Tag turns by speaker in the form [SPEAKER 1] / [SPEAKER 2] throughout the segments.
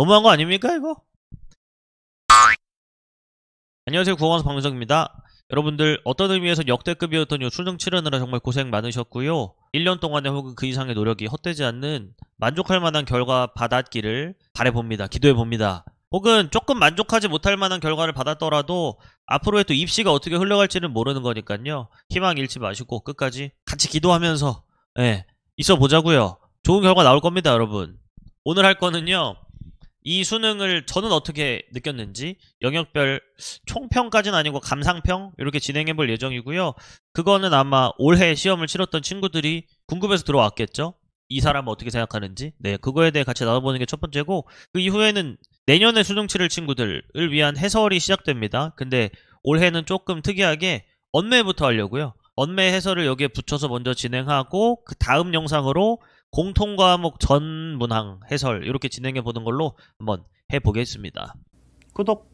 [SPEAKER 1] 너무한 거 아닙니까 이거? 안녕하세요 구호광수 박민석입니다 여러분들 어떤 의미에서 역대급이었던 요 수능 치르느라 정말 고생 많으셨고요 1년 동안의 혹은 그 이상의 노력이 헛되지 않는 만족할 만한 결과 받았기를 바래봅니다 기도해봅니다 혹은 조금 만족하지 못할 만한 결과를 받았더라도 앞으로의 또 입시가 어떻게 흘러갈지는 모르는 거니까요 희망 잃지 마시고 끝까지 같이 기도하면서 예, 있어 보자고요 좋은 결과 나올 겁니다 여러분 오늘 할 거는요 이 수능을 저는 어떻게 느꼈는지 영역별 총평까지는 아니고 감상평 이렇게 진행해 볼 예정이고요. 그거는 아마 올해 시험을 치렀던 친구들이 궁금해서 들어왔겠죠. 이 사람 어떻게 생각하는지 네 그거에 대해 같이 나눠보는 게 첫 번째고 그 이후에는 내년에 수능 치를 친구들을 위한 해설이 시작됩니다. 근데 올해는 조금 특이하게 언매부터 하려고요. 언매 해설을 여기에 붙여서 먼저 진행하고 그 다음 영상으로 공통 과목 전 문항 해설 이렇게 진행해 보는 걸로 한번 해보겠습니다. 구독,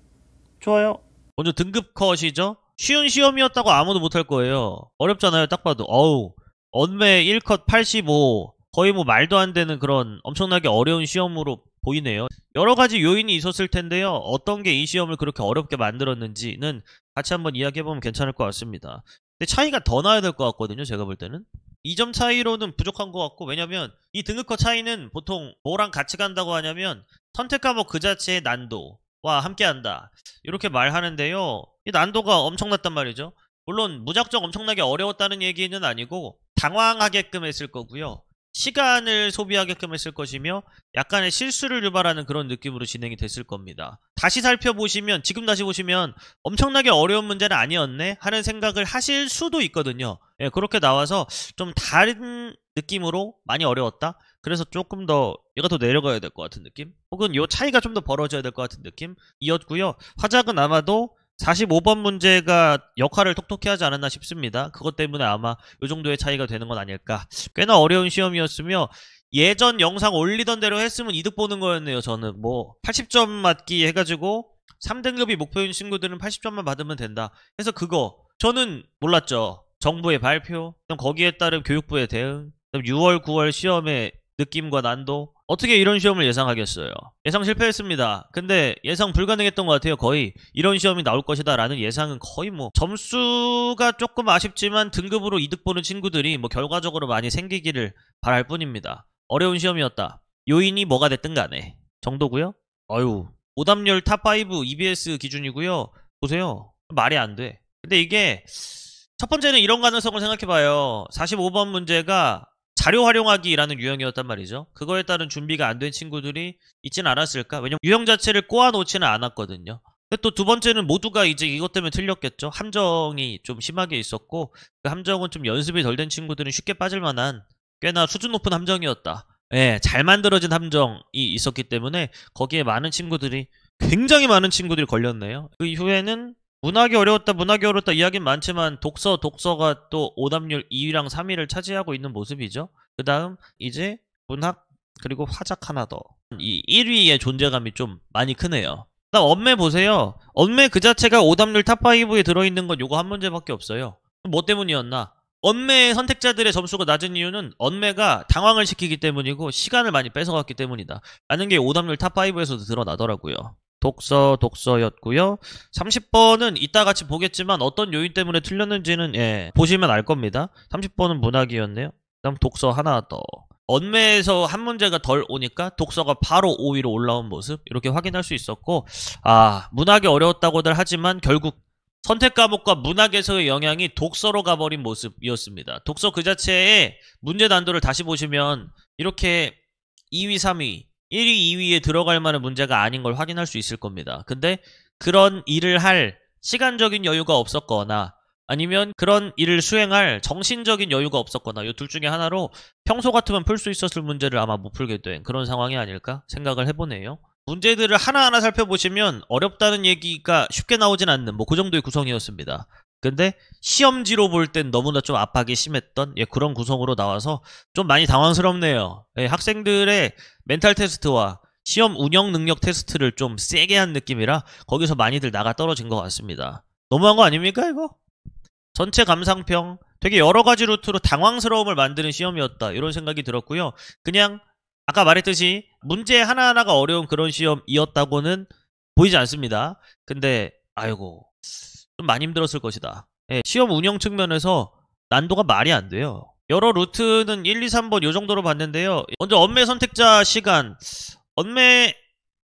[SPEAKER 1] 좋아요. 먼저 등급 컷이죠. 쉬운 시험이었다고 아무도 못 할 거예요. 어렵잖아요. 딱 봐도 어우 언매 1컷 85 거의 뭐 말도 안 되는 그런 엄청나게 어려운 시험으로 보이네요. 여러 가지 요인이 있었을 텐데요. 어떤 게 이 시험을 그렇게 어렵게 만들었는지는 같이 한번 이야기해보면 괜찮을 것 같습니다. 근데 차이가 더 나야 될 것 같거든요. 제가 볼 때는. 2점 차이로는 부족한 것 같고 왜냐면 이 등급컷 차이는 보통 뭐랑 같이 간다고 하냐면 선택 과목 뭐 그 자체의 난도와 함께한다 이렇게 말하는데요 이 난도가 엄청났단 말이죠 물론 무작정 엄청나게 어려웠다는 얘기는 아니고 당황하게끔 했을 거고요 시간을 소비하게끔 했을 것이며 약간의 실수를 유발하는 그런 느낌으로 진행이 됐을 겁니다. 다시 살펴보시면 지금 다시 보시면 엄청나게 어려운 문제는 아니었네 하는 생각을 하실 수도 있거든요. 예, 그렇게 나와서 좀 다른 느낌으로 많이 어려웠다. 그래서 조금 더 얘가 더 내려가야 될 것 같은 느낌 혹은 요 차이가 좀 더 벌어져야 될 것 같은 느낌이었고요. 화작은 아마도 45번 문제가 역할을 톡톡히 하지 않았나 싶습니다. 그것 때문에 아마 이 정도의 차이가 되는 건 아닐까. 꽤나 어려운 시험이었으며 예전 영상 올리던 대로 했으면 이득 보는 거였네요. 저는 뭐 80점 맞기 해가지고 3등급이 목표인 친구들은 80점만 받으면 된다. 해서 그거 저는 몰랐죠. 정부의 발표, 그럼 거기에 따른 교육부의 대응, 그다 6월, 9월 시험의 느낌과 난도, 어떻게 이런 시험을 예상하겠어요? 예상 실패했습니다. 근데 예상 불가능했던 것 같아요. 거의 이런 시험이 나올 것이다 라는 예상은 거의 뭐 점수가 조금 아쉽지만 등급으로 이득 보는 친구들이 뭐 결과적으로 많이 생기기를 바랄 뿐입니다. 어려운 시험이었다. 요인이 뭐가 됐든 간에 정도고요. 아유 오답률 탑 5 EBS 기준이고요. 보세요. 말이 안 돼. 근데 이게 첫 번째는 이런 가능성을 생각해봐요. 45번 문제가 자료 활용하기라는 유형이었단 말이죠. 그거에 따른 준비가 안 된 친구들이 있진 않았을까? 왜냐면 유형 자체를 꼬아놓지는 않았거든요. 또 두 번째는 모두가 이제 이것 때문에 틀렸겠죠. 함정이 좀 심하게 있었고 그 함정은 좀 연습이 덜 된 친구들은 쉽게 빠질 만한 꽤나 수준 높은 함정이었다. 예, 잘 만들어진 함정이 있었기 때문에 거기에 많은 친구들이 굉장히 많은 친구들이 걸렸네요. 그 이후에는 문학이 어려웠다 문학이 어렵다 이야기는 많지만 독서 독서가 또 오답률 2위랑 3위를 차지하고 있는 모습이죠 그 다음 이제 문학 그리고 화작 하나 더이 1위의 존재감이 좀 많이 크네요 그 다음 엄매 보세요 엄매 그 자체가 오답률 탑5에 들어있는 건 요거 한 문제밖에 없어요 뭐 때문이었나 언매의 선택자들의 점수가 낮은 이유는 언매가 당황을 시키기 때문이고 시간을 많이 뺏어갔기 때문이다 라는 게 오답률 탑5에서도 드러나더라고요 독서 독서였고요. 30번은 이따 같이 보겠지만 어떤 요인 때문에 틀렸는지는 예, 보시면 알 겁니다. 30번은 문학이었네요. 그다음 독서 하나 더. 언매에서 한 문제가 덜 오니까 독서가 바로 5위로 올라온 모습 이렇게 확인할 수 있었고 아 문학이 어려웠다고들 하지만 결국 선택 과목과 문학에서의 영향이 독서로 가버린 모습이었습니다. 독서 그 자체의 문제 난도를 다시 보시면 이렇게 2위, 3위 1위, 2위에 들어갈 만한 문제가 아닌 걸 확인할 수 있을 겁니다. 근데 그런 일을 할 시간적인 여유가 없었거나 아니면 그런 일을 수행할 정신적인 여유가 없었거나 이 둘 중에 하나로 평소 같으면 풀 수 있었을 문제를 아마 못 풀게 된 그런 상황이 아닐까 생각을 해보네요. 문제들을 하나하나 살펴보시면 어렵다는 얘기가 쉽게 나오진 않는 뭐 그 정도의 구성이었습니다. 근데 시험지로 볼 땐 너무나 좀 압박이 심했던 예, 그런 구성으로 나와서 좀 많이 당황스럽네요. 예, 학생들의 멘탈 테스트와 시험 운영 능력 테스트를 좀 세게 한 느낌이라 거기서 많이들 나가 떨어진 것 같습니다. 너무한 거 아닙니까 이거? 전체 감상평 되게 여러 가지 루트로 당황스러움을 만드는 시험이었다 이런 생각이 들었고요. 그냥 아까 말했듯이 문제 하나하나가 어려운 그런 시험이었다고는 보이지 않습니다. 근데 아이고 좀 많이 힘들었을 것이다. 예, 시험 운영 측면에서 난도가 말이 안 돼요. 여러 루트는 1, 2, 3번 이 정도로 봤는데요. 먼저 언매 선택자 시간. 언매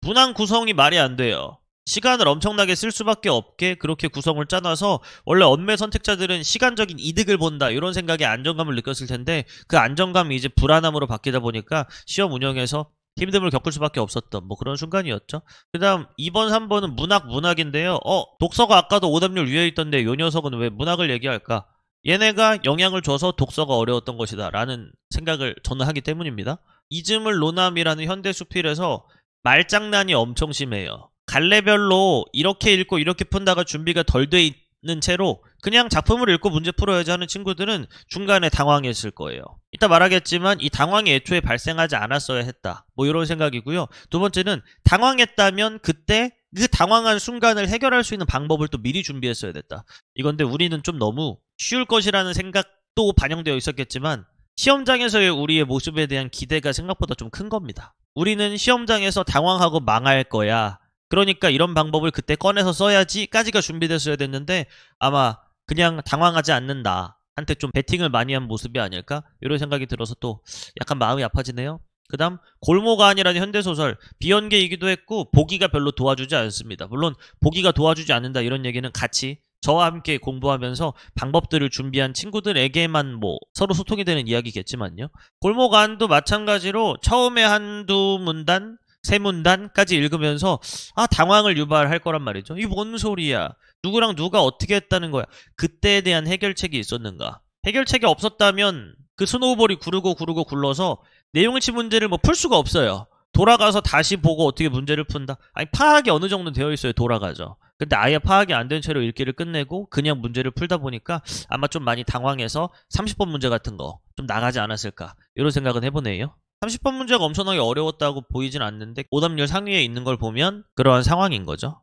[SPEAKER 1] 분항 구성이 말이 안 돼요. 시간을 엄청나게 쓸 수밖에 없게 그렇게 구성을 짜놔서 원래 언매 선택자들은 시간적인 이득을 본다 이런 생각에 안정감을 느꼈을 텐데 그 안정감이 이제 불안함으로 바뀌다 보니까 시험 운영에서 힘듦을 겪을 수밖에 없었던 뭐 그런 순간이었죠. 그 다음 2번, 3번은 문학, 문학인데요. 어, 독서가 아까도 오답률 위에 있던데 요 녀석은 왜 문학을 얘기할까? 얘네가 영향을 줘서 독서가 어려웠던 것이다 라는 생각을 저는 하기 때문입니다. 이즈물 로남이라는 현대 수필에서 말장난이 엄청 심해요. 갈래별로 이렇게 읽고 이렇게 푼다가 준비가 덜 돼 있는 채로 그냥 작품을 읽고 문제 풀어야지 하는 친구들은 중간에 당황했을 거예요. 이따 말하겠지만 이 당황이 애초에 발생하지 않았어야 했다. 뭐 이런 생각이고요. 두 번째는 당황했다면 그때 그 당황한 순간을 해결할 수 있는 방법을 또 미리 준비했어야 됐다. 이건데 우리는 좀 너무 쉬울 것이라는 생각도 반영되어 있었겠지만 시험장에서의 우리의 모습에 대한 기대가 생각보다 좀 큰 겁니다. 우리는 시험장에서 당황하고 망할 거야. 그러니까 이런 방법을 그때 꺼내서 써야지까지가 준비됐어야 됐는데 아마 그냥 당황하지 않는다. 한테 좀 배팅을 많이 한 모습이 아닐까? 이런 생각이 들어서 또 약간 마음이 아파지네요. 그 다음 골모가아니라는 현대소설 비연계이기도 했고 보기가 별로 도와주지 않습니다. 물론 보기가 도와주지 않는다 이런 얘기는 같이 저와 함께 공부하면서 방법들을 준비한 친구들에게만 뭐 서로 소통이 되는 이야기겠지만요. 골목 안도 마찬가지로 처음에 한두 문단 세 문단까지 읽으면서 아 당황을 유발할 거란 말이죠. 이 뭔 소리야? 누구랑 누가 어떻게 했다는 거야? 그때에 대한 해결책이 있었는가? 해결책이 없었다면 그 스노우볼이 구르고 구르고 굴러서 내용일치 문제를 뭐 풀 수가 없어요. 돌아가서 다시 보고 어떻게 문제를 푼다? 아니 파악이 어느 정도 되어 있어요. 돌아가죠. 근데 아예 파악이 안 된 채로 읽기를 끝내고 그냥 문제를 풀다 보니까 아마 좀 많이 당황해서 30번 문제 같은 거 좀 나가지 않았을까 이런 생각은 해보네요. 30번 문제가 엄청나게 어려웠다고 보이진 않는데 오답률 상위에 있는 걸 보면 그러한 상황인 거죠.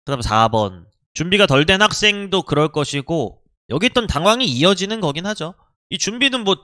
[SPEAKER 1] 그 다음 4번 준비가 덜 된 학생도 그럴 것이고 여기 있던 당황이 이어지는 거긴 하죠. 이 준비는 뭐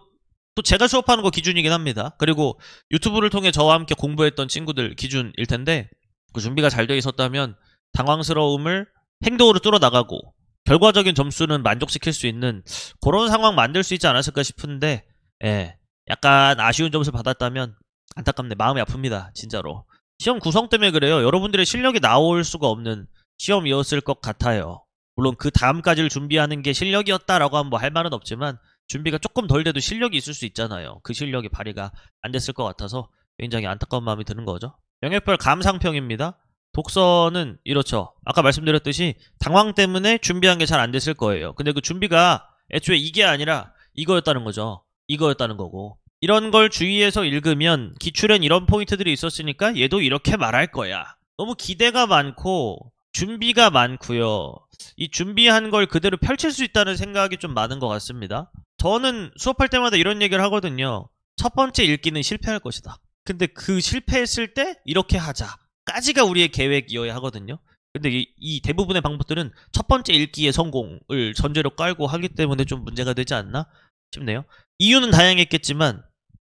[SPEAKER 1] 또 제가 수업하는 거 기준이긴 합니다. 그리고 유튜브를 통해 저와 함께 공부했던 친구들 기준일 텐데 그 준비가 잘 되어 있었다면 당황스러움을 행동으로 뚫어나가고 결과적인 점수는 만족시킬 수 있는 그런 상황 만들 수 있지 않았을까 싶은데 예. 약간 아쉬운 점수를 받았다면 안타깝네 마음이 아픕니다 진짜로 시험 구성 때문에 그래요 여러분들의 실력이 나올 수가 없는 시험이었을 것 같아요 물론 그 다음까지를 준비하는 게 실력이었다라고 하면 뭐 할 말은 없지만 준비가 조금 덜 돼도 실력이 있을 수 있잖아요 그 실력이 발휘가 안 됐을 것 같아서 굉장히 안타까운 마음이 드는 거죠 영역별 감상평입니다 독서는 이렇죠 아까 말씀드렸듯이 당황 때문에 준비한 게 잘 안 됐을 거예요 근데 그 준비가 애초에 이게 아니라 이거였다는 거죠 이거였다는 거고 이런 걸 주의해서 읽으면 기출엔 이런 포인트들이 있었으니까 얘도 이렇게 말할 거야 너무 기대가 많고 준비가 많고요 이 준비한 걸 그대로 펼칠 수 있다는 생각이 좀 많은 것 같습니다 저는 수업할 때마다 이런 얘기를 하거든요 첫 번째 읽기는 실패할 것이다 근데 그 실패했을 때 이렇게 하자까지가 우리의 계획이어야 하거든요 근데 이, 이, 대부분의 방법들은 첫 번째 읽기의 성공을 전제로 깔고 하기 때문에 좀 문제가 되지 않나? 쉽네요. 이유는 다양했겠지만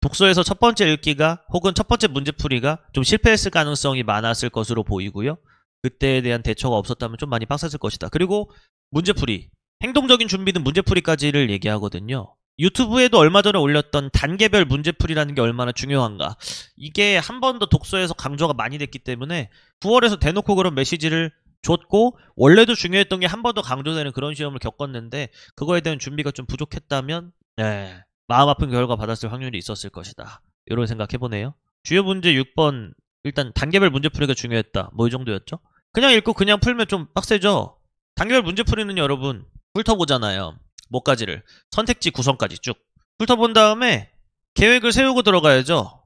[SPEAKER 1] 독서에서 첫 번째 읽기가 혹은 첫 번째 문제풀이가 좀 실패했을 가능성이 많았을 것으로 보이고요. 그때에 대한 대처가 없었다면 좀 많이 빡셌을 것이다. 그리고 문제풀이, 행동적인 준비는 문제풀이까지를 얘기하거든요. 유튜브에도 얼마 전에 올렸던 단계별 문제풀이라는 게 얼마나 중요한가. 이게 한 번 더 독서에서 강조가 많이 됐기 때문에 9월에서 대놓고 그런 메시지를 줬고 원래도 중요했던 게 한 번 더 강조되는 그런 시험을 겪었는데 그거에 대한 준비가 좀 부족했다면 네, 마음 아픈 결과 받았을 확률이 있었을 것이다. 이런 생각해보네요. 주요 문제 6번 일단 단계별 문제 풀이가 중요했다. 뭐 이 정도였죠? 그냥 읽고 그냥 풀면 좀 빡세죠? 단계별 문제 풀이는 여러분 훑어보잖아요. 뭐까지를 선택지 구성까지 쭉 훑어본 다음에 계획을 세우고 들어가야죠.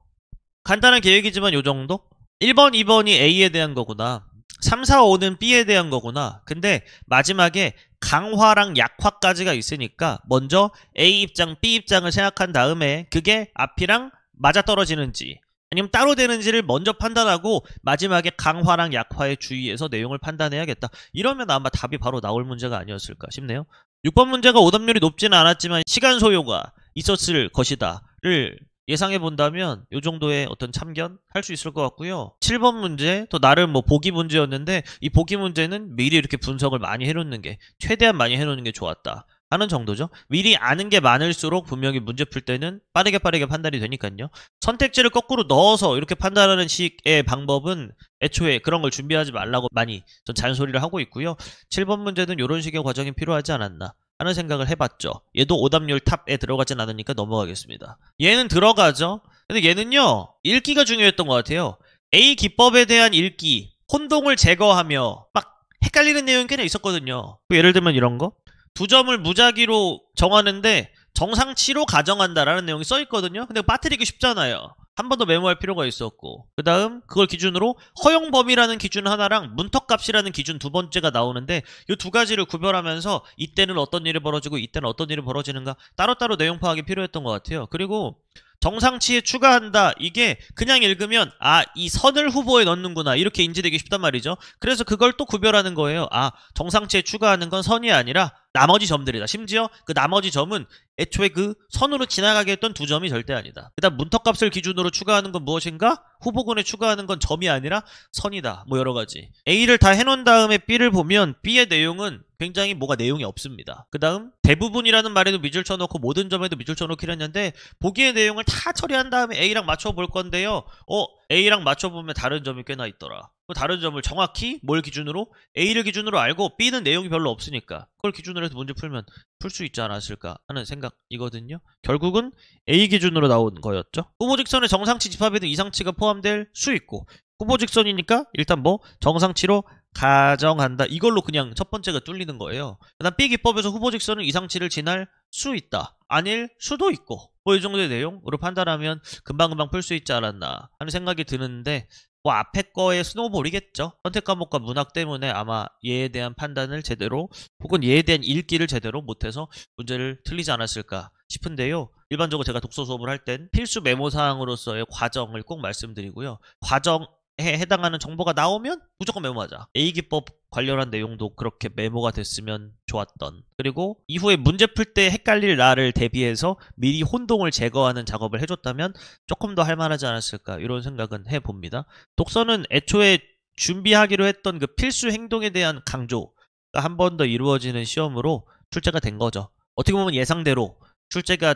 [SPEAKER 1] 간단한 계획이지만 요 정도? 1번, 2번이 A에 대한 거구나. 3, 4, 5는 B에 대한 거구나. 근데 마지막에 강화랑 약화까지가 있으니까 먼저 A 입장, B 입장을 생각한 다음에 그게 앞이랑 맞아떨어지는지 아니면 따로 되는지를 먼저 판단하고 마지막에 강화랑 약화에 주의해서 내용을 판단해야겠다. 이러면 아마 답이 바로 나올 문제가 아니었을까 싶네요. 6번 문제가 오답률이 높지는 않았지만 시간 소요가 있었을 것이다를 예상해 본다면 이 정도의 어떤 참견 할 수 있을 것 같고요. 7번 문제 또 나름 뭐 보기 문제였는데 이 보기 문제는 미리 이렇게 분석을 많이 해놓는 게 최대한 많이 해놓는 게 좋았다. 하는 정도죠. 미리 아는 게 많을수록 분명히 문제 풀 때는 빠르게 빠르게 판단이 되니까요. 선택지를 거꾸로 넣어서 이렇게 판단하는 식의 방법은 애초에 그런 걸 준비하지 말라고 많이 전 잔소리를 하고 있고요. 7번 문제는 이런 식의 과정이 필요하지 않았나. 하는 생각을 해봤죠. 얘도 오답률 탑에 들어가진 않으니까 넘어가겠습니다. 얘는 들어가죠. 근데 얘는요. 읽기가 중요했던 것 같아요. A 기법에 대한 읽기, 혼동을 제거하며 막 헷갈리는 내용이 꽤나 있었거든요. 그 예를 들면 이런 거. 두 점을 무작위로 정하는데 정상치로 가정한다라는 내용이 써있거든요. 근데 빠뜨리기 쉽잖아요. 한번더 메모할 필요가 있었고 그 다음 그걸 기준으로 허용 범위라는 기준 하나랑 문턱값이라는 기준 두 번째가 나오는데 이 두 가지를 구별하면서 이때는 어떤 일이 벌어지고 이때는 어떤 일이 벌어지는가 따로따로 내용 파악이 필요했던 것 같아요 그리고 정상치에 추가한다 이게 그냥 읽으면 아 이 선을 후보에 넣는구나 이렇게 인지되기 쉽단 말이죠 그래서 그걸 또 구별하는 거예요 아 정상치에 추가하는 건 선이 아니라 나머지 점들이다 심지어 그 나머지 점은 애초에 그 선으로 지나가게 했던 두 점이 절대 아니다 일단 문턱값을 기준으로 추가하는 건 무엇인가 후보군에 추가하는 건 점이 아니라 선이다 뭐 여러 가지 A를 다 해놓은 다음에 B를 보면 B의 내용은 굉장히 뭐가 내용이 없습니다. 그 다음 대부분이라는 말에도 밑줄 쳐놓고 모든 점에도 밑줄 쳐놓기로 했는데 보기의 내용을 다 처리한 다음에 A랑 맞춰볼 건데요. 어 A랑 맞춰보면 다른 점이 꽤나 있더라. 그 다른 점을 정확히 뭘 기준으로? A를 기준으로 알고 B는 내용이 별로 없으니까 그걸 기준으로 해서 문제 풀면 풀 수 있지 않았을까 하는 생각이거든요. 결국은 A 기준으로 나온 거였죠. 후보 직선의 정상치 집합에 도 이상치가 포함될 수 있고 후보 직선이니까 일단 뭐 정상치로 가정한다. 이걸로 그냥 첫 번째가 뚫리는 거예요. 그다음 B 기법에서 후보 직선은 이상치를 지날 수 있다. 아닐 수도 있고 뭐이 정도의 내용으로 판단하면 금방금방 풀 수 있지 않았나 하는 생각이 드는데 뭐 앞에 거에 스노우볼이겠죠. 선택 과목과 문학 때문에 아마 얘에 대한 판단을 제대로 혹은 얘에 대한 읽기를 제대로 못해서 문제를 틀리지 않았을까 싶은데요. 일반적으로 제가 독서 수업을 할 땐 필수 메모 사항으로서의 과정을 꼭 말씀드리고요. 과정 해당하는 정보가 나오면 무조건 메모하자. A기법 관련한 내용도 그렇게 메모가 됐으면 좋았던 그리고 이후에 문제 풀 때 헷갈릴 나를 대비해서 미리 혼동을 제거하는 작업을 해줬다면 조금 더 할만하지 않았을까 이런 생각은 해봅니다. 독서는 애초에 준비하기로 했던 그 필수 행동에 대한 강조가 한 번 더 이루어지는 시험으로 출제가 된 거죠. 어떻게 보면 예상대로 출제가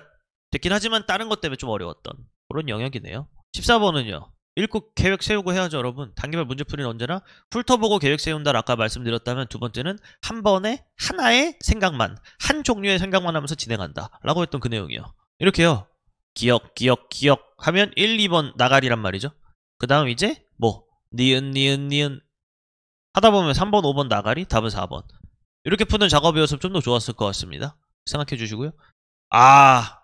[SPEAKER 1] 됐긴 하지만 다른 것 때문에 좀 어려웠던 그런 영역이네요. 14번은요. 읽고 계획 세우고 해야죠 여러분 단기별 문제풀이는 언제나 훑어보고 계획 세운다 아까 말씀드렸다면 두 번째는 한 번에 하나의 생각만 한 종류의 생각만 하면서 진행한다 라고 했던 그 내용이요 이렇게요 기억 기억 기억 하면 1, 2번 나가리란 말이죠 그 다음 이제 뭐 니은 니은 니은 하다 보면 3번 5번 나가리 답은 4번 이렇게 푸는 작업이었으면 좀 더 좋았을 것 같습니다 생각해 주시고요 아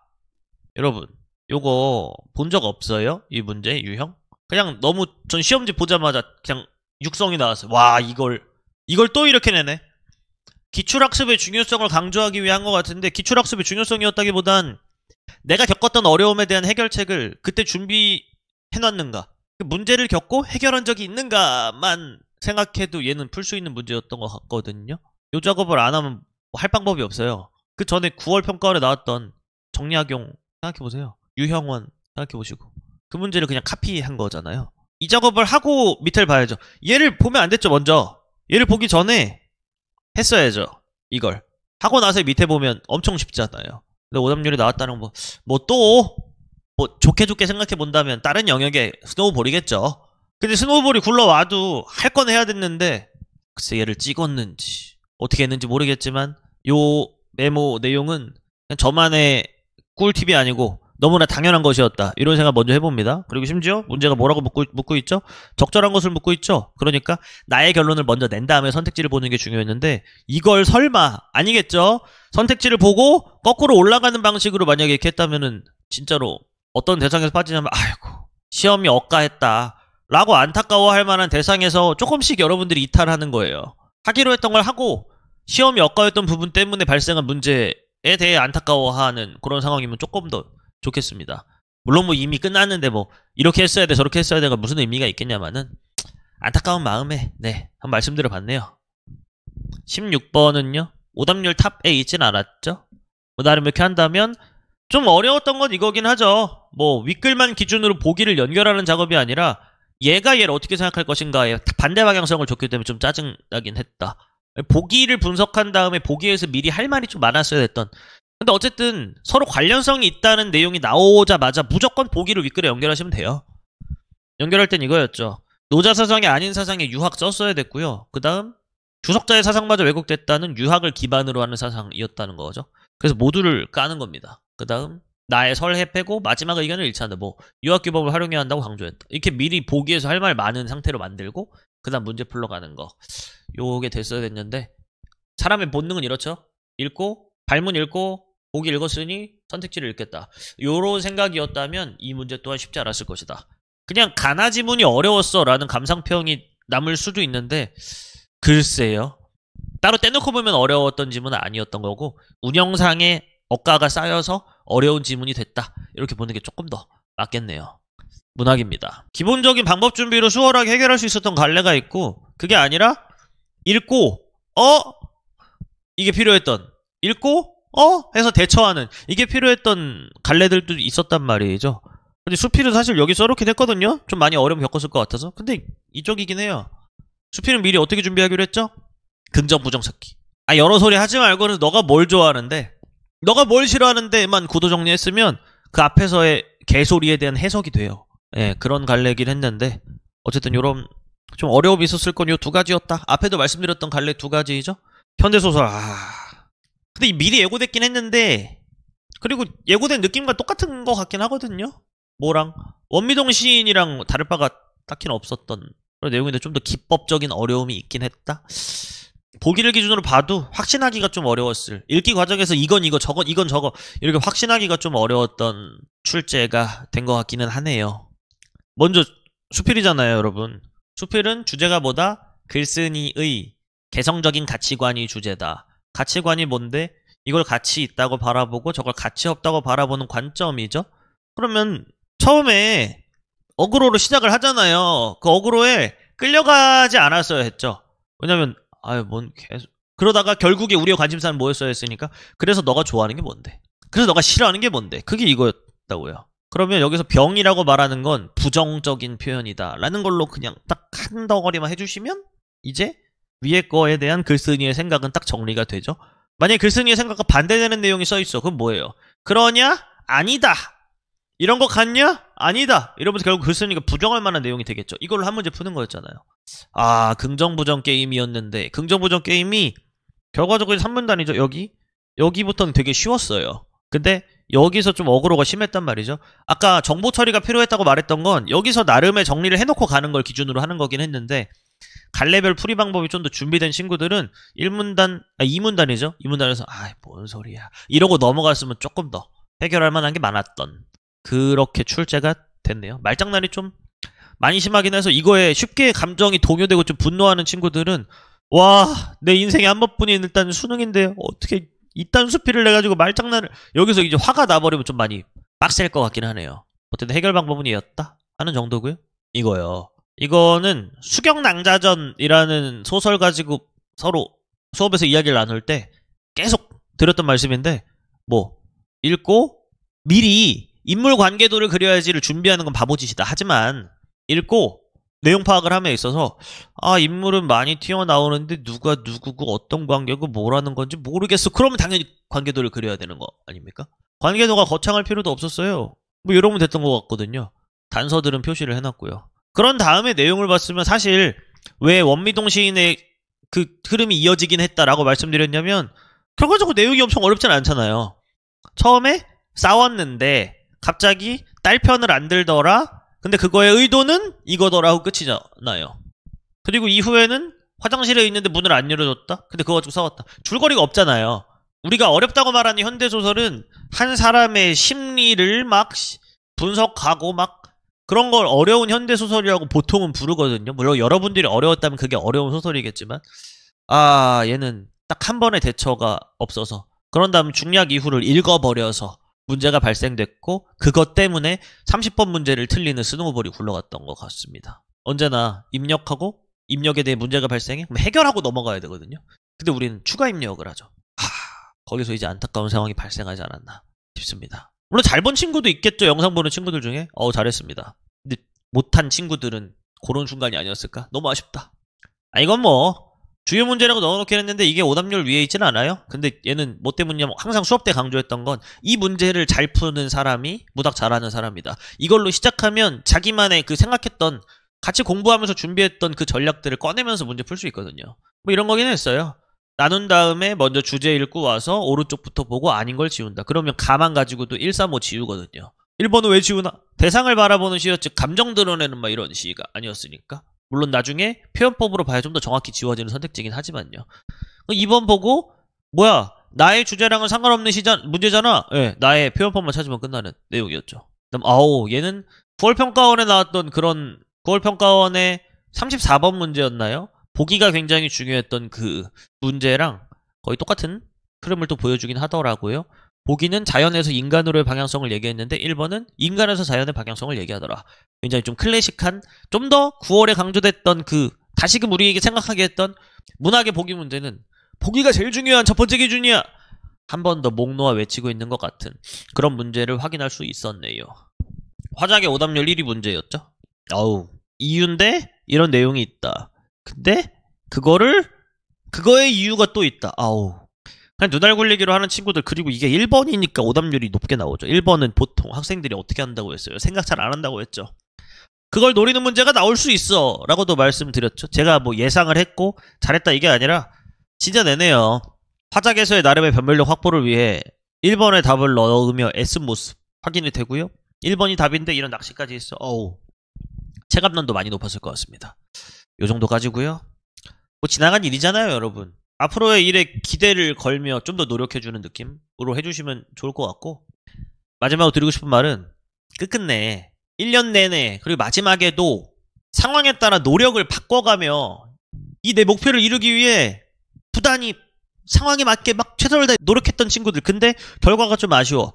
[SPEAKER 1] 여러분 요거 본 적 없어요? 이 문제 유형? 그냥 너무 전 시험지 보자마자 그냥 육성이 나왔어요. 와 이걸 이걸 또 이렇게 내네. 기출학습의 중요성을 강조하기 위한 것 같은데 기출학습의 중요성이었다기보단 내가 겪었던 어려움에 대한 해결책을 그때 준비해놨는가 그 문제를 겪고 해결한 적이 있는가만 생각해도 얘는 풀 수 있는 문제였던 것 같거든요 요 작업을 안 하면 할 방법이 없어요 그 전에 9월 평가원에 나왔던 정약용 생각해보세요 유형원 생각해보시고 그 문제를 그냥 카피한 거잖아요. 이 작업을 하고 밑을 봐야죠. 얘를 보면 안 됐죠, 먼저. 얘를 보기 전에 했어야죠. 이걸. 하고 나서 밑에 보면 엄청 쉽잖아요. 근데 오답률이 나왔다는 거, 뭐, 뭐, 또, 뭐, 좋게 좋게 생각해 본다면 다른 영역에 스노우볼이겠죠. 근데 스노우볼이 굴러와도 할 건 해야 됐는데, 글쎄 얘를 찍었는지, 어떻게 했는지 모르겠지만, 요 메모 내용은 저만의 꿀팁이 아니고, 너무나 당연한 것이었다. 이런 생각 먼저 해봅니다. 그리고 심지어 문제가 뭐라고 묻고, 묻고 있죠? 적절한 것을 묻고 있죠? 그러니까 나의 결론을 먼저 낸 다음에 선택지를 보는 게 중요했는데 이걸 설마 아니겠죠? 선택지를 보고 거꾸로 올라가는 방식으로 만약에 이렇게 했다면은 진짜로 어떤 대상에서 빠지냐면 아이고 시험이 억가했다 라고 안타까워할 만한 대상에서 조금씩 여러분들이 이탈하는 거예요. 하기로 했던 걸 하고 시험이 억가였던 부분 때문에 발생한 문제에 대해 안타까워하는 그런 상황이면 조금 더 좋겠습니다. 물론 뭐 이미 끝났는데 뭐 이렇게 했어야 돼 저렇게 했어야 돼가 무슨 의미가 있겠냐마는 안타까운 마음에 네 한번 말씀드려 봤네요. 16번은요. 오답률 탑에 있진 않았죠. 뭐 나름 이렇게 한다면 좀 어려웠던 건 이거긴 하죠. 뭐 윗글만 기준으로 보기를 연결하는 작업이 아니라 얘가 얘를 어떻게 생각할 것인가에 반대 방향성을 줬기 때문에 좀 짜증나긴 했다. 보기를 분석한 다음에 보기에서 미리 할 말이 좀 많았어야 됐던 근데 어쨌든 서로 관련성이 있다는 내용이 나오자마자 무조건 보기를 윗글에 연결하시면 돼요. 연결할 땐 이거였죠. 노자 사상이 아닌 사상에 유학 썼어야 됐고요. 그 다음 주석자의 사상마저 왜곡됐다는 유학을 기반으로 하는 사상이었다는 거죠. 그래서 모두를 까는 겁니다. 그 다음 나의 설해 빼고 마지막 의견을 일치한다. 뭐 유학규범을 활용해야 한다고 강조했다. 이렇게 미리 보기에서 할 말 많은 상태로 만들고 그 다음 문제 풀러가는 거. 요게 됐어야 됐는데 사람의 본능은 이렇죠. 읽고 발문 읽고 보기 읽었으니 선택지를 읽겠다. 요런 생각이었다면 이 문제 또한 쉽지 않았을 것이다. 그냥 가나 지문이 어려웠어 라는 감상평이 남을 수도 있는데 글쎄요. 따로 떼놓고 보면 어려웠던 지문은 아니었던 거고 운영상에 억가가 쌓여서 어려운 지문이 됐다. 이렇게 보는 게 조금 더 맞겠네요. 문학입니다. 기본적인 방법 준비로 수월하게 해결할 수 있었던 갈래가 있고 그게 아니라 읽고 어? 이게 필요했던 읽고 어? 해서 대처하는 이게 필요했던 갈래들도 있었단 말이죠. 근데 수필은 사실 여기 써놓게됐거든요좀 많이 어려움 겪었을 것 같아서. 근데 이쪽이긴 해요. 수필은 미리 어떻게 준비하기로 했죠? 긍정 부정 찾기. 아 여러 소리 하지 말고는 너가 뭘 좋아하는데, 너가 뭘 싫어하는데만 구도 정리했으면 그 앞에서의 개소리에 대한 해석이 돼요. 예, 그런 갈래긴 했는데 어쨌든 요런 좀 어려움이 있었을 건요 두 가지였다. 앞에도 말씀드렸던 갈래 두 가지이죠. 현대소설 아. 근데 미리 예고됐긴 했는데 그리고 예고된 느낌과 똑같은 것 같긴 하거든요. 뭐랑 원미동 시인이랑 다를 바가 딱히는 없었던 그런 내용인데 좀 더 기법적인 어려움이 있긴 했다. 보기를 기준으로 봐도 확신하기가 좀 어려웠을 읽기 과정에서 이건 이거 저건 이건 저거 이렇게 확신하기가 좀 어려웠던 출제가 된 것 같기는 하네요. 먼저 수필이잖아요, 여러분. 수필은 주제가 뭐다? 글쓴이의 개성적인 가치관이 주제다. 가치관이 뭔데 이걸 가치 있다고 바라보고 저걸 가치 없다고 바라보는 관점이죠. 그러면 처음에 어그로로 시작을 하잖아요. 그 어그로에 끌려가지 않았어야 했죠. 왜냐면 아유 뭔 계속 그러다가 결국에 우리의 관심사는 뭐였어야 했으니까 그래서 너가 좋아하는 게 뭔데? 그래서 너가 싫어하는 게 뭔데? 그게 이거였다고요. 그러면 여기서 병이라고 말하는 건 부정적인 표현이다라는 걸로 그냥 딱 한 덩어리만 해주시면 이제 위에 거에 대한 글쓴이의 생각은 딱 정리가 되죠. 만약에 글쓴이의 생각과 반대되는 내용이 써있어. 그건 뭐예요? 그러냐? 아니다. 이런 거 같냐? 아니다. 이러면서 결국 글쓴이가 부정할 만한 내용이 되겠죠. 이걸로 한 문제 푸는 거였잖아요. 아, 긍정부정 게임이었는데 긍정부정 게임이 결과적으로 3분단이죠. 여기? 여기부터는 되게 쉬웠어요. 근데 여기서 좀 어그로가 심했단 말이죠. 아까 정보 처리가 필요했다고 말했던 건 여기서 나름의 정리를 해놓고 가는 걸 기준으로 하는 거긴 했는데 갈래별 풀이 방법이 좀 더 준비된 친구들은 1문단, 아 2문단이죠. 2문단에서 아, 뭔 소리야. 이러고 넘어갔으면 조금 더 해결할 만한 게 많았던 그렇게 출제가 됐네요. 말장난이 좀 많이 심하긴 해서 이거에 쉽게 감정이 동요되고 좀 분노하는 친구들은 와, 내 인생에 한 번뿐인 일단 수능인데 어떻게 이딴 수필을내 가지고 말장난을 여기서 이제 화가 나버리면 좀 많이 빡셀 것 같긴 하네요. 어쨌든 해결 방법은 이었다 하는 정도고요. 이거요. 이거는 수경낭자전이라는 소설 가지고 서로 수업에서 이야기를 나눌 때 계속 드렸던 말씀인데 뭐 읽고 미리 인물 관계도를 그려야지를 준비하는 건 바보짓이다. 하지만 읽고 내용 파악을 함에 있어서 아 인물은 많이 튀어나오는데 누가 누구고 어떤 관계고 뭐라는 건지 모르겠어. 그러면 당연히 관계도를 그려야 되는 거 아닙니까? 관계도가 거창할 필요도 없었어요. 뭐 이러면 됐던 것 같거든요. 단서들은 표시를 해놨고요. 그런 다음에 내용을 봤으면 사실 왜 원미동 시인의 그 흐름이 이어지긴 했다라고 말씀드렸냐면 결과적으로 내용이 엄청 어렵진 않잖아요. 처음에 싸웠는데 갑자기 딸 편을 안 들더라. 근데 그거의 의도는 이거더라고 끝이잖아요. 그리고 이후에는 화장실에 있는데 문을 안 열어줬다. 근데 그거 가지고 싸웠다. 줄거리가 없잖아요. 우리가 어렵다고 말하는 현대 소설은 한 사람의 심리를 막 분석하고 막 그런 걸 어려운 현대 소설이라고 보통은 부르거든요. 물론 여러분들이 어려웠다면 그게 어려운 소설이겠지만 아 얘는 딱 한 번의 대처가 없어서 그런 다음 중략 이후를 읽어버려서 문제가 발생됐고 그것 때문에 30번 문제를 틀리는 스노우볼이 굴러갔던 것 같습니다. 언제나 입력하고 입력에 대해 문제가 발생해 그럼 해결하고 넘어가야 되거든요. 근데 우리는 추가 입력을 하죠. 하, 거기서 이제 안타까운 상황이 발생하지 않았나 싶습니다. 물론 잘 본 친구도 있겠죠. 영상 보는 친구들 중에. 어 잘했습니다. 근데 못한 친구들은 그런 순간이 아니었을까? 너무 아쉽다. 아 이건 뭐 주요 문제라고 넣어놓긴 했는데 이게 오답률 위에 있진 않아요. 근데 얘는 뭐 때문이냐면 항상 수업 때 강조했던 건 이 문제를 잘 푸는 사람이 무닥 잘하는 사람이다. 이걸로 시작하면 자기만의 그 생각했던 같이 공부하면서 준비했던 그 전략들을 꺼내면서 문제 풀 수 있거든요. 뭐 이런 거긴 했어요. 나눈 다음에 먼저 주제 읽고 와서 오른쪽부터 보고 아닌 걸 지운다. 그러면 가만 가지고도 1, 3, 5 지우거든요. 1번은 왜 지우나? 대상을 바라보는 시였지 감정 드러내는 막 이런 시가 아니었으니까. 물론 나중에 표현법으로 봐야 좀 더 정확히 지워지는 선택지긴 하지만요. 2번 보고 뭐야 나의 주제랑은 상관없는 시자, 문제잖아. 네, 나의 표현법만 찾으면 끝나는 내용이었죠. 그럼 아오 얘는 9월평가원에 나왔던 그런 9월평가원의 34번 문제였나요? 보기가 굉장히 중요했던 그 문제랑 거의 똑같은 흐름을 또 보여주긴 하더라고요. 보기는 자연에서 인간으로의 방향성을 얘기했는데 1번은 인간에서 자연의 방향성을 얘기하더라. 굉장히 좀 클래식한 좀 더 9월에 강조됐던 그 다시금 우리에게 생각하게 했던 문학의 보기 문제는 보기가 제일 중요한 첫 번째 기준이야. 한 번 더 목 놓아 외치고 있는 것 같은 그런 문제를 확인할 수 있었네요. 화작의 오답률 1위 문제였죠. 어우 이유인데 이런 내용이 있다. 근데 그거를 그거의 이유가 또 있다. 아우. 그냥 눈알 굴리기로 하는 친구들 그리고 이게 1번이니까 오답률이 높게 나오죠. 1번은 보통 학생들이 어떻게 한다고 했어요? 생각 잘 안 한다고 했죠. 그걸 노리는 문제가 나올 수 있어 라고도 말씀드렸죠 제가 뭐 예상을 했고 잘했다 이게 아니라 진짜 내네요 화작에서의 나름의 변별력 확보를 위해 1번의 답을 넣으며 애쓴 모습 확인이 되고요 1번이 답인데 이런 낚시까지 있어 어우 체감난도 많이 높았을 것 같습니다 요 정도까지고요. 뭐 지나간 일이잖아요, 여러분. 앞으로의 일에 기대를 걸며 좀 더 노력해주는 느낌으로 해주시면 좋을 것 같고 마지막으로 드리고 싶은 말은 끝끝내 1년 내내 그리고 마지막에도 상황에 따라 노력을 바꿔가며 이 내 목표를 이루기 위해 부단히 상황에 맞게 막 최선을 다해 노력했던 친구들 근데 결과가 좀 아쉬워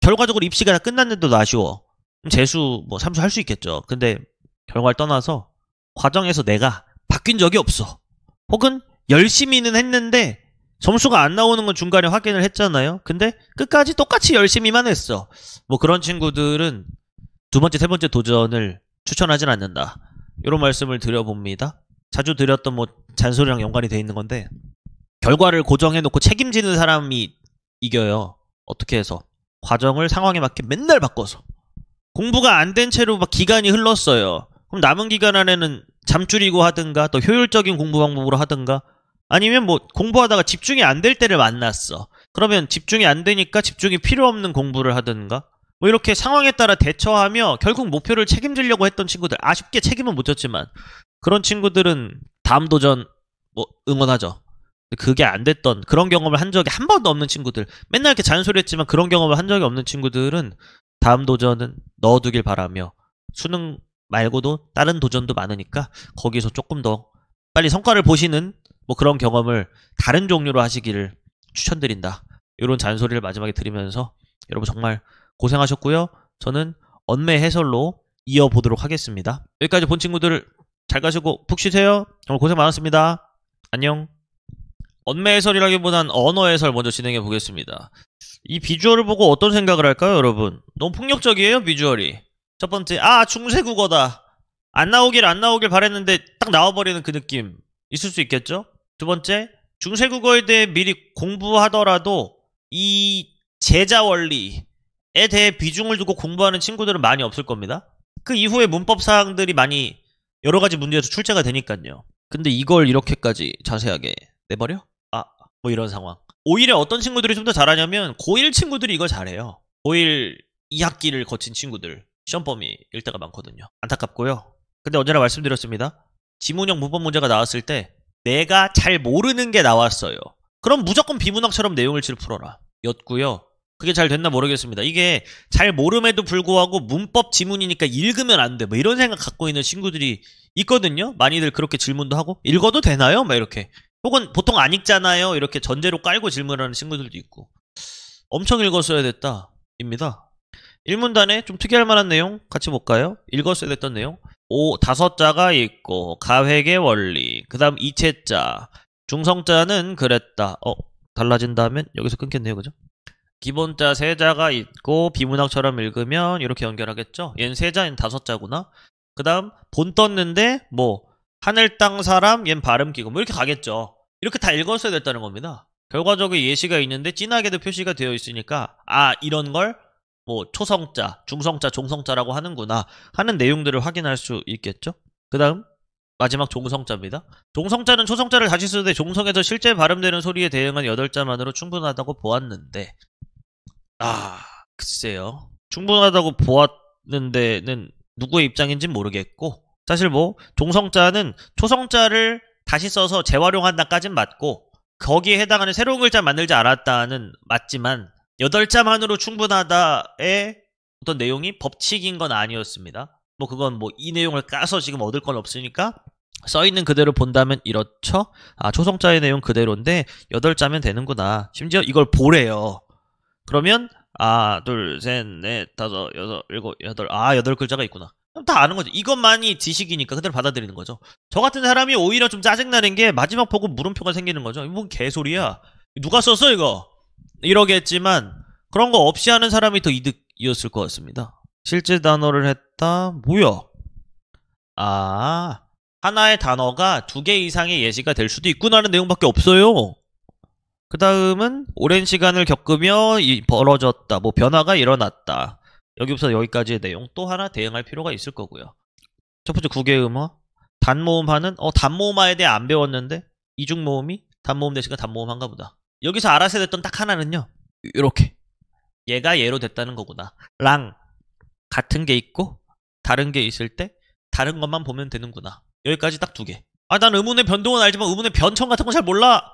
[SPEAKER 1] 결과적으로 입시가 다 끝났는데도 아쉬워 재수 뭐 삼수 할 수 있겠죠 근데 결과를 떠나서 과정에서 내가 바뀐 적이 없어. 혹은 열심히는 했는데 점수가 안 나오는 건 중간에 확인을 했잖아요. 근데 끝까지 똑같이 열심히만 했어. 뭐 그런 친구들은 두 번째, 세 번째 도전을 추천하진 않는다. 이런 말씀을 드려봅니다. 자주 드렸던 뭐 잔소리랑 연관이 돼 있는 건데 결과를 고정해놓고 책임지는 사람이 이겨요. 어떻게 해서 과정을 상황에 맞게 맨날 바꿔서 공부가 안 된 채로 막 기간이 흘렀어요. 그럼 남은 기간 안에는 잠 줄이고 하든가 더 효율적인 공부 방법으로 하든가 아니면 뭐 공부하다가 집중이 안 될 때를 만났어. 그러면 집중이 안 되니까 집중이 필요 없는 공부를 하든가 뭐 이렇게 상황에 따라 대처하며 결국 목표를 책임지려고 했던 친구들 아쉽게 책임은 못 졌지만 그런 친구들은 다음 도전 뭐 응원하죠. 그게 안 됐던 그런 경험을 한 적이 한 번도 없는 친구들 맨날 이렇게 잔소리했지만 그런 경험을 한 적이 없는 친구들은 다음 도전은 넣어두길 바라며 수능 말고도 다른 도전도 많으니까 거기서 조금 더 빨리 성과를 보시는 뭐 그런 경험을 다른 종류로 하시기를 추천드린다. 이런 잔소리를 마지막에 드리면서 여러분 정말 고생하셨고요. 저는 언매 해설로 이어보도록 하겠습니다. 여기까지 본 친구들 잘 가시고 푹 쉬세요. 정말 고생 많았습니다. 안녕. 언매 해설이라기보단 언어 해설 먼저 진행해 보겠습니다. 이 비주얼을 보고 어떤 생각을 할까요, 여러분? 너무 폭력적이에요, 비주얼이. 첫 번째, 아, 중세 국어다. 안 나오길 안 나오길 바랬는데 딱 나와버리는 그 느낌 있을 수 있겠죠? 두 번째, 중세 국어에 대해 미리 공부하더라도 이 제자 원리에 대해 비중을 두고 공부하는 친구들은 많이 없을 겁니다. 그 이후에 문법 사항들이 많이 여러 가지 문제에서 출제가 되니까요. 근데 이걸 이렇게까지 자세하게 내버려? 아, 뭐 이런 상황. 오히려 어떤 친구들이 좀 더 잘하냐면 고1 친구들이 이걸 잘해요. 고1 2학기를 거친 친구들. 시험범위 일 때가 많거든요. 안타깝고요. 근데 언제나 말씀드렸습니다. 지문형 문법 문제가 나왔을 때 내가 잘 모르는 게 나왔어요. 그럼 무조건 비문학처럼 내용을지를 풀어라. 였고요. 그게 잘 됐나 모르겠습니다. 이게 잘 모름에도 불구하고 문법 지문이니까 읽으면 안 돼. 뭐 이런 생각 갖고 있는 친구들이 있거든요. 많이들 그렇게 질문도 하고 읽어도 되나요? 막 이렇게. 혹은 보통 안 읽잖아요. 이렇게 전제로 깔고 질문하는 친구들도 있고. 엄청 읽었어야 됐다. 입니다. 1문단에 좀 특이할 만한 내용 같이 볼까요? 읽었어야 됐던 내용. 오, 다섯자가 있고 가획의 원리, 그 다음 이체자, 중성자는 그랬다. 어, 달라진다면 여기서 끊겠네요. 그죠? 기본자 세자가 있고 비문학처럼 읽으면 이렇게 연결하겠죠? 얘 세자, 얘는 다섯자구나. 그 다음 본 떴는데 뭐 하늘, 땅, 사람, 얘 발음, 기구뭐 이렇게 가겠죠. 이렇게 다 읽었어야 됐다는 겁니다. 결과적으로 예시가 있는데 진하게도 표시가 되어 있으니까 아 이런 걸뭐 초성자, 중성자, 종성자라고 하는구나 하는 내용들을 확인할 수 있겠죠. 그 다음 마지막 종성자입니다. 종성자는 초성자를 다시 쓰되 종성에서 실제 발음되는 소리에 대응한 8자만으로 충분하다고 보았는데 아 글쎄요. 충분하다고 보았는데는 누구의 입장인지 모르겠고 사실 뭐 종성자는 초성자를 다시 써서 재활용한다까진 맞고 거기에 해당하는 새로운 글자 만들지 않았다는 맞지만 8자만으로 충분하다의 어떤 내용이 법칙인 건 아니었습니다. 뭐 그건 뭐 이 내용을 까서 지금 얻을 건 없으니까 써있는 그대로 본다면 이렇죠? 아 초성자의 내용 그대로인데 8자면 되는구나. 심지어 이걸 보래요. 그러면 아, 둘, 셋, 넷, 다섯, 여섯, 일곱, 여덟. 아, 여덟 글자가 있구나. 그럼 다 아는 거죠. 이것만이 지식이니까 그대로 받아들이는 거죠. 저 같은 사람이 오히려 좀 짜증나는 게 마지막 보고 물음표가 생기는 거죠. 이건 개소리야. 누가 썼어, 이거? 이러겠지만 그런 거 없이 하는 사람이 더 이득이었을 것 같습니다. 실제 단어를 했다. 뭐야? 아, 하나의 단어가 두 개 이상의 예시가 될 수도 있구나는 내용밖에 없어요. 그 다음은 오랜 시간을 겪으며 벌어졌다. 뭐 변화가 일어났다. 여기부터 여기까지의 내용 또 하나 대응할 필요가 있을 거고요. 첫 번째 구개음화단모음화는어단모음화에 대해 안 배웠는데 이중모음이 단모음 대신에 단모음한가 보다. 여기서 알아서 됐던 딱 하나는요. 이렇게 얘가 얘로 됐다는 거구나. 랑 같은 게 있고 다른 게 있을 때 다른 것만 보면 되는구나. 여기까지 딱 두 개. 아, 난 의문의 변동은 알지만 의문의 변천 같은 건 잘 몰라.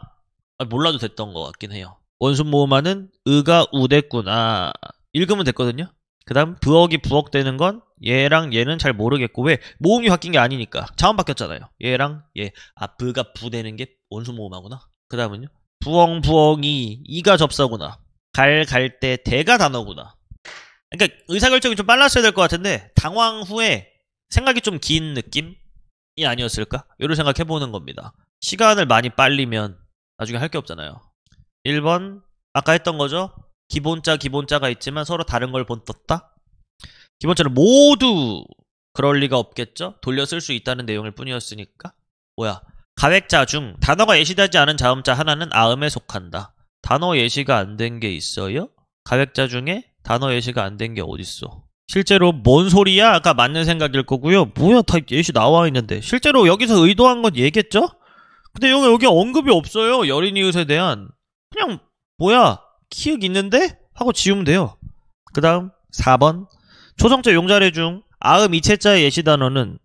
[SPEAKER 1] 아, 몰라도 됐던 것 같긴 해요. 원순 모음하는 의가 우됐구나 읽으면 됐거든요. 그 다음 부엌이 부엌 되는 건 얘랑 얘는 잘 모르겠고 왜 모음이 바뀐 게 아니니까 자원 바뀌었잖아요 얘랑 얘아 부가 부 되는 게 원수 모음하구나 그 다음은요 부엉 부엉이 이가 접사구나. 갈 갈 때 대가 단어구나. 그러니까 의사결정이 좀 빨랐어야 될 것 같은데 당황 후에 생각이 좀 긴 느낌이 아니었을까? 이런 생각해보는 겁니다. 시간을 많이 빨리면 나중에 할 게 없잖아요. 1번 아까 했던 거죠. 기본자 기본자가 있지만 서로 다른 걸 본떴다. 기본자는 모두 그럴 리가 없겠죠. 돌려 쓸 수 있다는 내용일 뿐이었으니까. 뭐야 가획자 중 단어가 예시되지 않은 자음자 하나는 아음에 속한다. 단어 예시가 안 된 게 있어요? 가획자 중에 단어 예시가 안 된 게 어딨어? 실제로 뭔 소리야? 아까 맞는 생각일 거고요. 뭐야 다 예시 나와 있는데 실제로 여기서 의도한 건얘기했죠 근데 여기 여기 언급이 없어요. 여린이웃에 대한 그냥 뭐야 키읔 있는데? 하고 지우면 돼요. 그 다음 4번 초성자 용자래 중 아음 이체자의 예시 단어는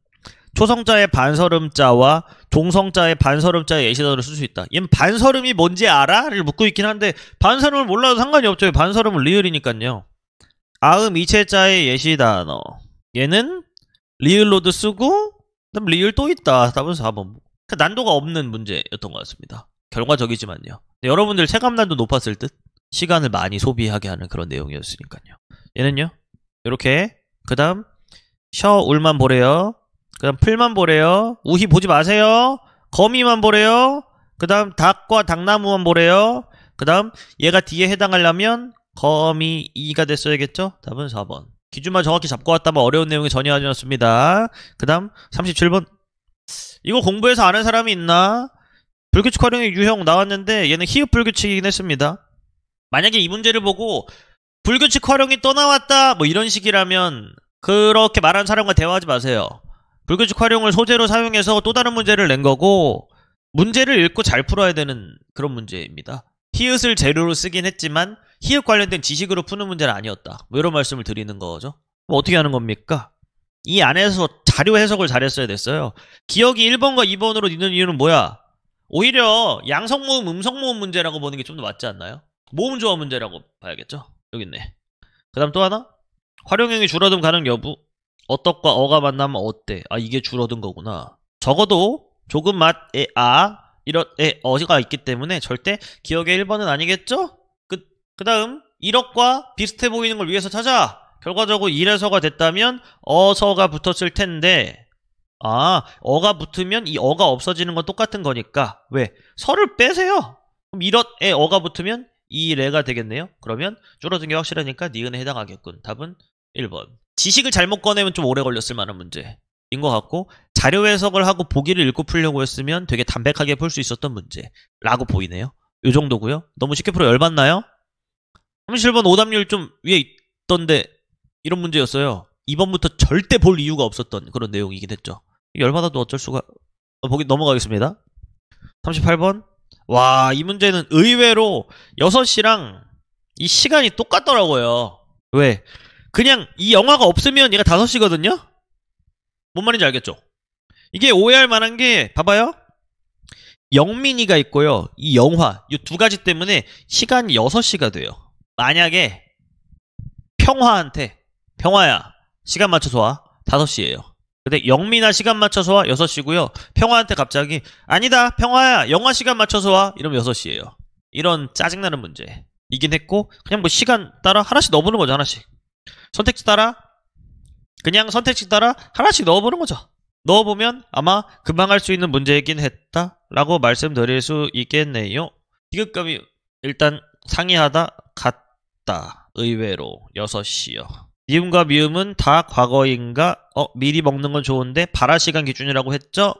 [SPEAKER 1] 초성자의 반설음자와 동성자의 반설음자의 예시단어를 쓸 수 있다. 얘는 반설음이 뭔지 알아? 를 묻고 있긴 한데 반설음을 몰라도 상관이 없죠. 반설음은 리을이니까요. 아음 이체자의 예시단어. 얘는 리을로도 쓰고 그다 리을 또 있다. 답은 4번. 그러니까 난도가 없는 문제였던 것 같습니다. 결과적이지만요. 여러분들 체감난도 높았을 듯 시간을 많이 소비하게 하는 그런 내용이었으니까요. 얘는요. 이렇게 그 다음 셔 울만 보래요. 그 다음 풀만 보래요. 우희 보지 마세요. 거미만 보래요. 그 다음 닭과 닭나무만 보래요. 그 다음 얘가 뒤에 해당하려면 거미 2가 됐어야겠죠? 답은 4번. 기준만 정확히 잡고 왔다면 뭐 어려운 내용이 전혀 아니었습니다. 그 다음 37번. 이거 공부해서 아는 사람이 있나? 불규칙 활용의 유형 나왔는데 얘는 희흡 불규칙이긴 했습니다. 만약에 이 문제를 보고 불규칙 활용이 또나왔다뭐 이런 식이라면 그렇게 말하는 사람과 대화하지 마세요. 불규칙 활용을 소재로 사용해서 또 다른 문제를 낸 거고 문제를 읽고 잘 풀어야 되는 그런 문제입니다. 히읗을 재료로 쓰긴 했지만 히읗 관련된 지식으로 푸는 문제는 아니었다. 뭐 이런 말씀을 드리는 거죠. 어떻게 하는 겁니까? 이 안에서 자료 해석을 잘했어야 됐어요. 기억이 1번과 2번으로 있는 이유는 뭐야? 오히려 양성 모음, 음성 모음 문제라고 보는 게 좀 더 맞지 않나요? 모음 조합 문제라고 봐야겠죠? 여기 있네. 그 다음 또 하나? 활용형이 줄어든 가능 여부. 어떡과 어가 만나면 어때? 아 이게 줄어든 거구나. 적어도 조금 맛에아 이런 에 어가 있기 때문에 절대 기억의 1번은 아니겠죠? 그, 그 다음 1억과 비슷해 보이는 걸 위해서 찾아. 결과적으로 1에서가 됐다면 어서가 붙었을 텐데 아 어가 붙으면 이 어가 없어지는 건 똑같은 거니까 왜? 서를 빼세요. 그럼 1억에 어가 붙으면 이 레가 되겠네요. 그러면 줄어든 게 확실하니까 니은에 해당하겠군. 답은 1번. 지식을 잘못 꺼내면 좀 오래 걸렸을 만한 문제인 것 같고 자료 해석을 하고 보기를 읽고 풀려고 했으면 되게 담백하게 풀 수 있었던 문제라고 보이네요. 요 정도고요. 너무 쉽게 풀어 열받나요? 37번 오답률 좀 위에 있던데 이런 문제였어요. 2번부터 절대 볼 이유가 없었던 그런 내용이긴 했죠. 열받아도 어쩔 수가 어, 보기 넘어가겠습니다. 38번 와 이 문제는 의외로 6시랑 이 시간이 똑같더라고요. 왜? 그냥 이 영화가 없으면 얘가 5시거든요? 뭔 말인지 알겠죠? 이게 오해할 만한 게 봐봐요. 영민이가 있고요. 이 영화 이 두 가지 때문에 시간 6시가 돼요. 만약에 평화한테 평화야 시간 맞춰서 와 5시예요. 근데 영민아 시간 맞춰서 와 6시고요. 평화한테 갑자기 아니다 평화야 영화 시간 맞춰서 와 이러면 6시예요. 이런 짜증나는 문제 이긴 했고 그냥 뭐 시간 따라 하나씩 넣어보는 거죠 하나씩. 선택지 따라 그냥 선택지 따라 하나씩 넣어보는 거죠. 넣어보면 아마 금방 할 수 있는 문제이긴 했다라고 말씀드릴 수 있겠네요. 디귿감이 일단 상이하다 같다. 의외로 6시요. 미음과 미음은 다 과거인가? 어 미리 먹는 건 좋은데 발화 시간 기준이라고 했죠?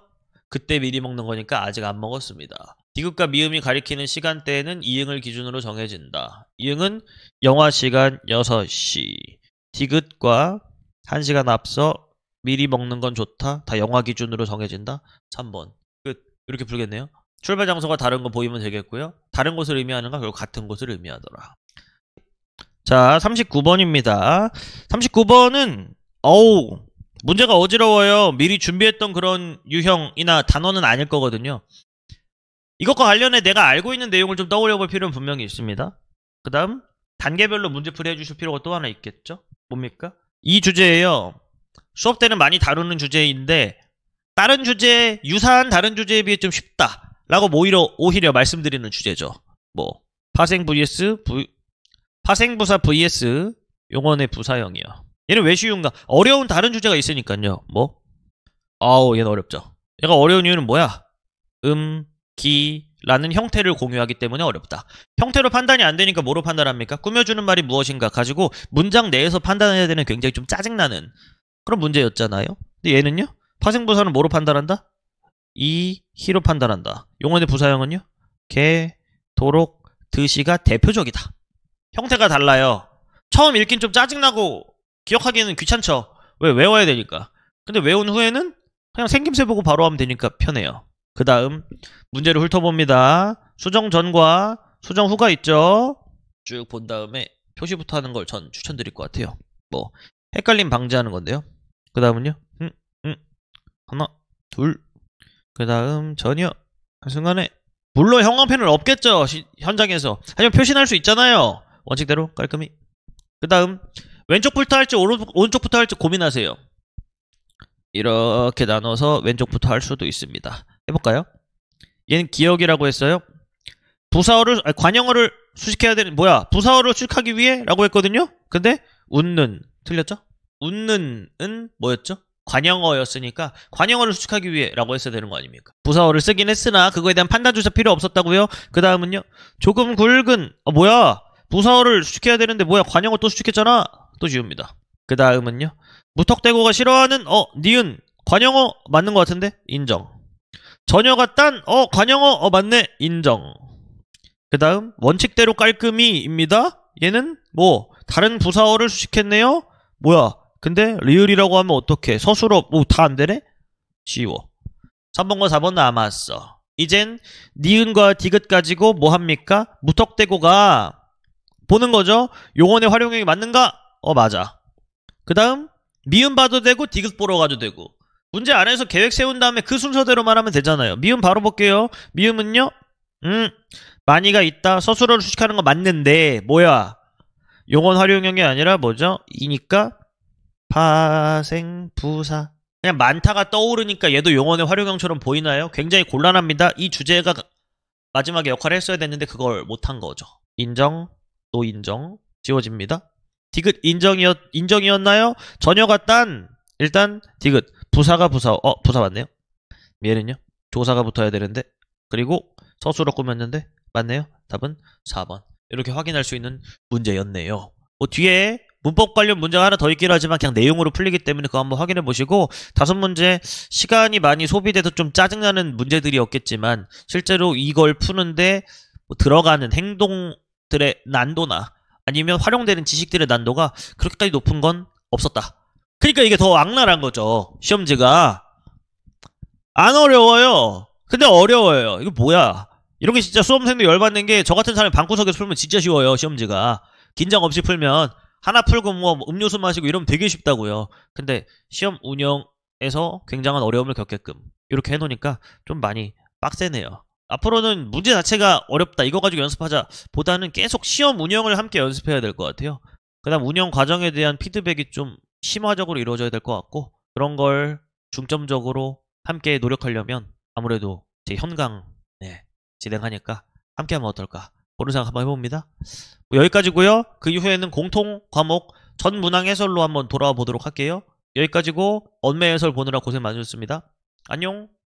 [SPEAKER 1] 그때 미리 먹는 거니까 아직 안 먹었습니다. 디극과 미음이 가리키는 시간대에는 이응을 기준으로 정해진다. 이응은 영화 시간 6시, 디귿과 1시간 앞서 미리 먹는 건 좋다. 다 영화 기준으로 정해진다. 3번. 끝. 이렇게 풀겠네요. 출발 장소가 다른 거 보이면 되겠고요. 다른 곳을 의미하는가? 결국 같은 곳을 의미하더라. 자, 39번입니다. 39번은 어우 문제가 어지러워요. 미리 준비했던 그런 유형이나 단어는 아닐 거거든요. 이것과 관련해 내가 알고 있는 내용을 좀 떠올려 볼 필요는 분명히 있습니다. 그 다음 단계별로 문제풀이 해주실 필요가 또 하나 있겠죠. 뭡니까? 이 주제예요. 수업 때는 많이 다루는 주제인데 다른 주제 유사한 다른 주제에 비해 좀 쉽다라고 오히려 오히려 말씀드리는 주제죠. 뭐 파생 vs 부, 파생부사 vs 용언의 부사형이요. 얘는 왜 쉬운가? 어려운 다른 주제가 있으니까요. 뭐 아우 얘는 어렵죠. 얘가 어려운 이유는 뭐야? 음, 기, 라는 형태를 공유하기 때문에 어렵다. 형태로 판단이 안 되니까 뭐로 판단합니까? 꾸며주는 말이 무엇인가 가지고 문장 내에서 판단해야 되는 굉장히 좀 짜증나는 그런 문제였잖아요. 근데 얘는요? 파생부사는 뭐로 판단한다? 이, 히로 판단한다. 용언의 부사형은요? 개, 도록, 드시가 대표적이다. 형태가 달라요. 처음 읽긴 좀 짜증나고 기억하기에는 귀찮죠. 왜? 외워야 되니까. 근데 외운 후에는 그냥 생김새 보고 바로 하면 되니까 편해요. 그 다음 문제를 훑어봅니다. 수정 전과 수정 후가 있죠. 쭉 본 다음에 표시부터 하는 걸 전 추천드릴 것 같아요. 뭐 헷갈림 방지하는 건데요. 그 다음은요. 음, 음. 하나, 둘. 그 다음 전혀 한순간에 물론 형광펜은 없겠죠. 시, 현장에서. 하지만 표시할 는수 있잖아요. 원칙대로 깔끔히. 그 다음 왼쪽부터 할지 오른쪽부터 할지 고민하세요. 이렇게 나눠서 왼쪽부터 할 수도 있습니다. 해볼까요? 얘는 기억이라고 했어요. 부사어를 아니, 관형어를 수식해야 되는 뭐야? 부사어를 수식하기 위해라고 했거든요. 근데 웃는 틀렸죠? 웃는은 뭐였죠? 관형어였으니까 관형어를 수식하기 위해라고 했어야 되는 거 아닙니까? 부사어를 쓰긴 했으나 그거에 대한 판단조차 필요 없었다고요? 그 다음은요? 조금 굵은 어, 뭐야? 부사어를 수식해야 되는데 뭐야? 관형어 또수식했잖아또 지웁니다. 그 다음은요? 무턱대고가 싫어하는 어 니은 관형어 맞는 것 같은데? 인정. 전혀가 단 어, 관영어, 어, 맞네, 인정. 그 다음, 원칙대로 깔끔히입니다. 얘는, 뭐, 다른 부사어를 수식했네요? 뭐야, 근데, 리을이라고 하면 어떻게, 서술어, 뭐, 다 안 되네? 쉬워. 3번과 4번 남았어. 이젠, 니은과 디귿 가지고 뭐 합니까? 무턱대고가, 보는 거죠? 용언의 활용형이 맞는가? 어, 맞아. 그 다음, 미음 봐도 되고, 디귿 보러 가도 되고. 문제 안에서 계획 세운 다음에 그순서대로말 하면 되잖아요. 미음 바로 볼게요. 미음은요. 음, 많이가 있다. 서술어를 수식하는 거 맞는데 뭐야? 용언 활용형이 아니라 뭐죠? 이니까 파생 부사. 그냥 많다가 떠오르니까 얘도 용언의 활용형처럼 보이나요? 굉장히 곤란합니다. 이 주제가 마지막에 역할을 했어야 됐는데 그걸 못한 거죠. 인정, 또 인정, 지워집니다. 디귿 인정이었, 인정이었나요? 전혀 같단 일단 디귿. 부사가 부사, 어, 부사 맞네요. 얘는요, 조사가 붙어야 되는데, 그리고 서술어 꾸몄는데, 맞네요. 답은 4번. 이렇게 확인할 수 있는 문제였네요. 뭐 뒤에 문법 관련 문제가 하나 더있긴 하지만 그냥 내용으로 풀리기 때문에 그거 한번 확인해 보시고 다섯 문제 시간이 많이 소비돼서 좀 짜증나는 문제들이었겠지만 실제로 이걸 푸는데 뭐 들어가는 행동들의 난도나 아니면 활용되는 지식들의 난도가 그렇게까지 높은 건 없었다. 그러니까 이게 더 악랄한 거죠. 시험지가. 안 어려워요. 근데 어려워요. 이거 뭐야. 이런 게 진짜 수험생도 열받는 게 저 같은 사람이 방구석에서 풀면 진짜 쉬워요. 시험지가. 긴장 없이 풀면 하나 풀고 뭐 음료수 마시고 이러면 되게 쉽다고요. 근데 시험 운영에서 굉장한 어려움을 겪게끔 이렇게 해놓으니까 좀 많이 빡세네요. 앞으로는 문제 자체가 어렵다 이거 가지고 연습하자 보다는 계속 시험 운영을 함께 연습해야 될 것 같아요. 그 다음 운영 과정에 대한 피드백이 좀 심화적으로 이루어져야 될 것 같고 그런 걸 중점적으로 함께 노력하려면 아무래도 제 현강 네, 진행하니까 함께 하면 어떨까 그런 생각 한번 해봅니다 뭐 여기까지고요 그 이후에는 공통 과목 전 문항 해설로 한번 돌아와 보도록 할게요 여기까지고 언매 해설 보느라 고생 많으셨습니다 안녕